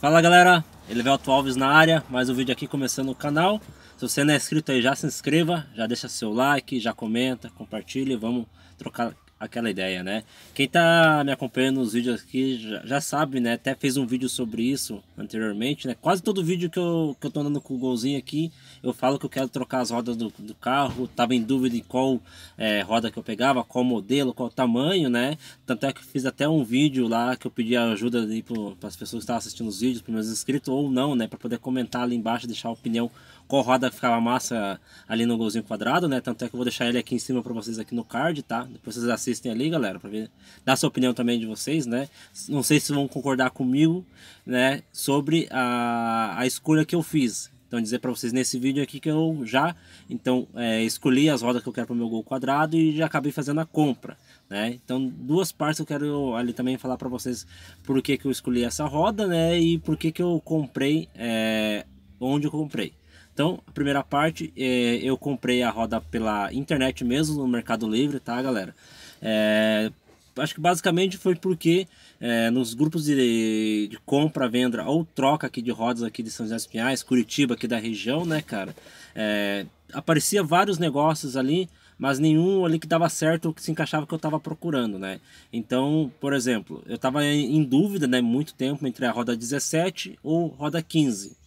Fala galera, Elivelto Alves na área, mais um vídeo aqui começando o canal. Se você não é inscrito aí, já se inscreva, já deixa seu like, já comenta, compartilha e vamos trocar aquela ideia, né? Quem tá me acompanhando nos vídeos aqui já, já, sabe, né? Até fez um vídeo sobre isso anteriormente, né? Quase todo vídeo que eu, que eu tô andando com o golzinho aqui, eu falo que eu quero trocar as rodas do, do carro, tava em dúvida em qual é, roda que eu pegava, qual modelo, qual tamanho, né? Tanto é que fiz até um vídeo lá que eu pedi ajuda ali para as pessoas que estavam assistindo os vídeos, para meus inscritos ou não, né? Para poder comentar ali embaixo, deixar a opinião qual roda ficava massa ali no golzinho quadrado, né? Tanto é que eu vou deixar ele aqui em cima para vocês aqui no card, tá? Depois vocês assistem ali, galera, para ver dar sua opinião também de vocês, né? Não sei se vão concordar comigo, né, sobre a, a escolha que eu fiz. Então dizer para vocês nesse vídeo aqui que eu já então é, escolhi as rodas que eu quero para o meu gol quadrado e já acabei fazendo a compra, né? Então duas partes eu quero ali também falar para vocês por que que eu escolhi essa roda, né? E por que que eu comprei, é, onde eu comprei. Então, a primeira parte, é, eu comprei a roda pela internet mesmo, no Mercado Livre, tá, galera? É, acho que basicamente foi porque é, nos grupos de, de, compra, venda ou troca aqui de rodas aqui de São José dos Pinhais, Curitiba, aqui da região, né, cara? É, aparecia vários negócios ali, mas nenhum ali que dava certo, que se encaixava que eu estava procurando, né? Então, por exemplo, eu estava em dúvida, né, muito tempo entre a roda 17 ou roda 15,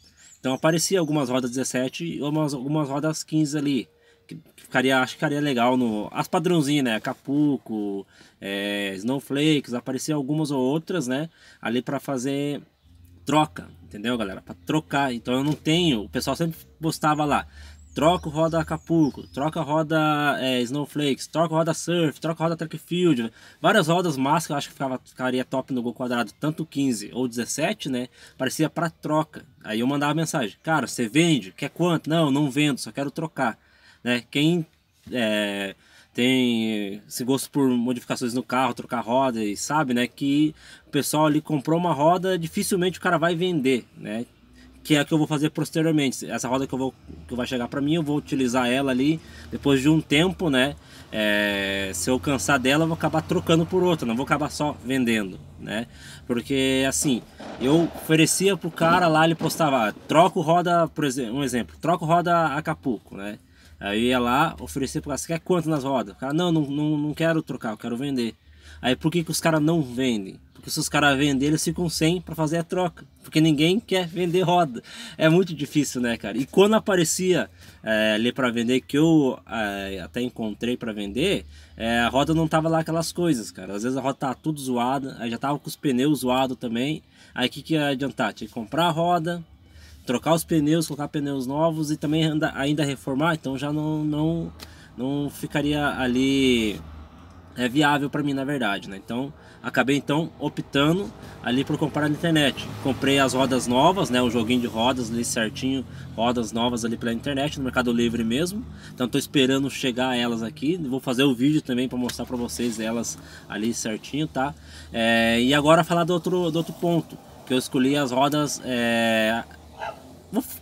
então aparecia algumas rodas 17 e algumas, algumas rodas 15 ali. Que ficaria, acho que ficaria legal no. As padrãozinhas, né? Acapulco, é, Snowflakes, aparecia algumas ou outras, né? Ali para fazer troca, entendeu, galera? Para trocar. Então eu não tenho. O pessoal sempre postava lá troca roda Acapulco, troca roda é, Snowflakes, troca roda Surf, troca roda Track Field, várias rodas máscara que eu acho que ficava, ficaria top no gol quadrado, tanto 15 ou 17, né? Parecia para troca. Aí eu mandava mensagem: Cara, você vende? Quer quanto? Não, não vendo, só quero trocar. Né? Quem é, tem esse gosto por modificações no carro, trocar roda e sabe, né? Que o pessoal ali comprou uma roda, dificilmente o cara vai vender, né? que é a que eu vou fazer posteriormente. Essa roda que eu vou que vai chegar para mim, eu vou utilizar ela ali depois de um tempo, né? É, se eu cansar dela, eu vou acabar trocando por outra, não vou acabar só vendendo, né? Porque assim, eu oferecia pro cara lá, ele postava, ah, troco roda, por exemplo, um exemplo, troco roda Acapulco, né? Aí eu ia lá, oferecer pro cara, você quer quanto nas rodas? O cara, não, não, não, não quero trocar, eu quero vender. Aí por que, que os caras não vendem? Porque se os caras venderem, eles ficam sem para fazer a troca. Porque ninguém quer vender roda. É muito difícil, né, cara? E quando aparecia é, ali para vender, que eu é, até encontrei para vender, é, a roda não tava lá aquelas coisas, cara. Às vezes a roda tava tudo zoada, aí já tava com os pneus zoados também. Aí o que, que ia adiantar? Tinha que comprar a roda, trocar os pneus, colocar pneus novos e também ainda reformar, então já não, não, não ficaria ali é viável para mim na verdade, né? Então acabei então optando ali por comprar na internet. Comprei as rodas novas, né? O joguinho de rodas ali certinho, rodas novas ali pela internet no Mercado Livre mesmo. Então tô esperando chegar elas aqui. Vou fazer o vídeo também para mostrar para vocês elas ali certinho, tá? É, e agora falar do outro do outro ponto que eu escolhi as rodas. É...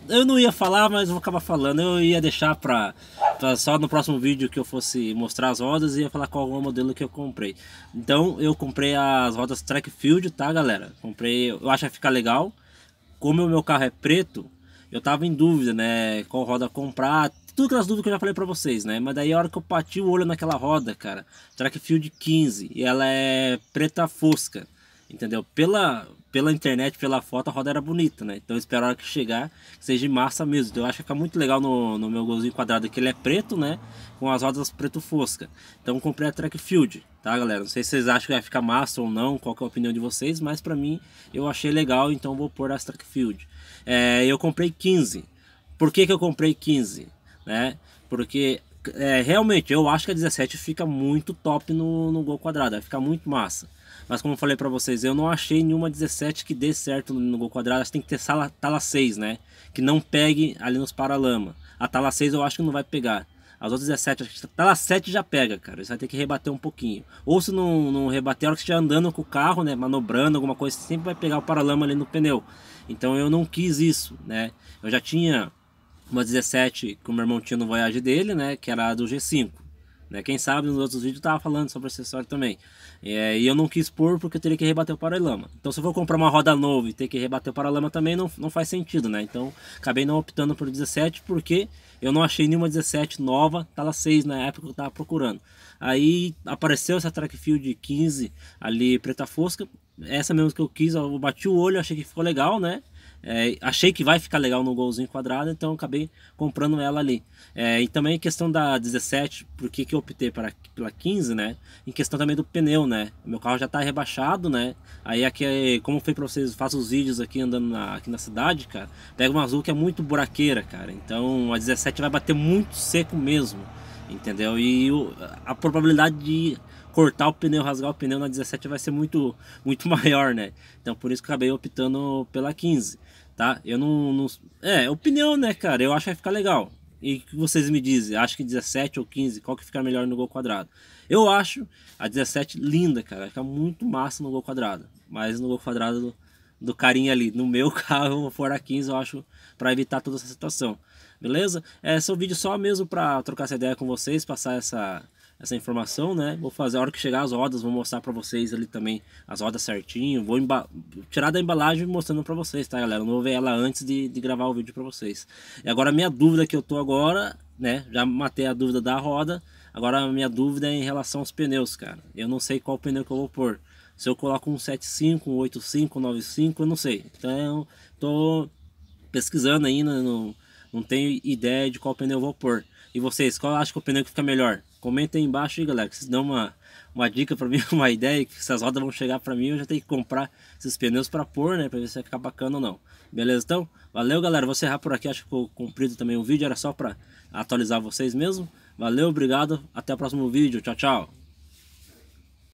Eu não ia falar, mas vou acabar falando. Eu ia deixar para Tá só no próximo vídeo que eu fosse mostrar as rodas e ia falar qual é o modelo que eu comprei. Então eu comprei as rodas Track Field, tá galera? Comprei, eu acho que vai ficar legal. Como o meu carro é preto, eu tava em dúvida, né? Qual roda comprar, tudo aquelas dúvidas que eu já falei pra vocês, né? Mas daí a hora que eu bati o olho naquela roda, cara, Track Field 15, e ela é preta fosca, entendeu? Pela, pela internet, pela foto, a roda era bonita, né? Então espero a hora que chegar que seja de massa mesmo. Então, eu acho que fica muito legal no, no meu golzinho quadrado que ele é preto, né? Com as rodas preto fosca. Então comprei a track field, tá, galera? Não sei se vocês acham que vai ficar massa ou não, qual é a opinião de vocês, mas para mim eu achei legal, então vou pôr as track field. É, eu comprei 15. Por que, que eu comprei 15? Né? Porque é, realmente, eu acho que a 17 fica muito top no, no gol quadrado, vai ficar muito massa. Mas como eu falei para vocês, eu não achei nenhuma 17 que dê certo no gol quadrado. Acho que tem que ter sala, tala 6, né? Que não pegue ali nos paralama. A tala 6 eu acho que não vai pegar. As outras 17, acho que tala 7 já pega, cara. Você vai ter que rebater um pouquinho. Ou se não, não rebater, a hora que estiver andando com o carro, né? Manobrando, alguma coisa, você sempre vai pegar o paralama ali no pneu. Então eu não quis isso, né? Eu já tinha uma 17 que o meu irmão tinha no Voyage dele, né? Que era a do G5. Né? Quem sabe nos outros vídeos eu tava falando sobre o acessório também. É, e eu não quis pôr porque eu teria que rebater o paralama. Então se eu vou comprar uma roda nova e ter que rebater o paralama também não, não faz sentido, né? Então acabei não optando por 17 porque eu não achei nenhuma 17 nova, tava 6 na época que eu tava procurando. Aí apareceu essa Trackfield 15 ali preta fosca, essa mesmo que eu quis, eu bati o olho, achei que ficou legal, né? É, achei que vai ficar legal no golzinho quadrado, então acabei comprando ela ali. É, e também em questão da 17, por que eu optei para, pela 15, né? Em questão também do pneu, né? meu carro já está rebaixado, né? Aí aqui, como foi para vocês, faço os vídeos aqui andando na, aqui na cidade, cara. Pega uma azul que é muito buraqueira, cara. Então a 17 vai bater muito seco mesmo, entendeu? E o, a probabilidade de cortar o pneu, rasgar o pneu na 17 vai ser muito, muito maior, né? Então por isso que acabei optando pela 15, tá? Eu não, não... É, o pneu, né, cara? Eu acho que vai ficar legal. E o que vocês me dizem? Acho que 17 ou 15, qual que fica melhor no gol quadrado? Eu acho a 17 linda, cara. Fica muito massa no gol quadrado. Mas no gol quadrado do, do carinha ali. No meu carro, fora 15, eu acho, para evitar toda essa situação. Beleza? É, esse é vídeo só mesmo para trocar essa ideia com vocês, passar essa, essa informação, né? Vou fazer a hora que chegar as rodas, vou mostrar para vocês ali também as rodas certinho. Vou tirar da embalagem mostrando para vocês, tá, galera? Eu não vou ver ela antes de, de gravar o vídeo para vocês. E agora a minha dúvida que eu tô agora, né? Já matei a dúvida da roda. Agora a minha dúvida é em relação aos pneus, cara. Eu não sei qual pneu que eu vou pôr. Se eu coloco um 75, um 85, um 95, eu não sei. Então, tô pesquisando ainda, né? não, não tenho ideia de qual pneu eu vou pôr. E vocês, qual acha que é o pneu que fica melhor? Comenta aí embaixo aí, galera, que vocês dão uma, uma dica para mim, uma ideia, que essas rodas vão chegar para mim, eu já tenho que comprar esses pneus para pôr, né, para ver se vai ficar bacana ou não. Beleza, então? Valeu, galera, vou encerrar por aqui, acho que ficou cumprido também o vídeo, era só para atualizar vocês mesmo. Valeu, obrigado, até o próximo vídeo, tchau, tchau!